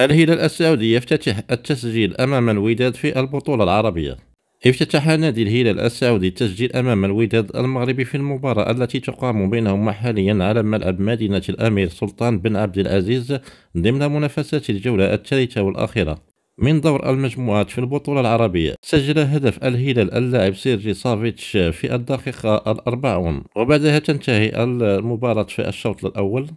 الهلال السعودي يفتتح التسجيل أمام الوداد في البطولة العربية افتتح نادي الهلال السعودي التسجيل أمام الوداد المغربي في المباراة التي تقام بينهما حاليا على ملعب مدينة الأمير سلطان بن عبد العزيز ضمن منافسات الجولة الثالثة والأخيرة من دور المجموعات في البطولة العربية سجل هدف الهلال اللاعب سيرجي سافيتش في الدقيقة الأربعون وبعدها تنتهي المباراة في الشوط الأول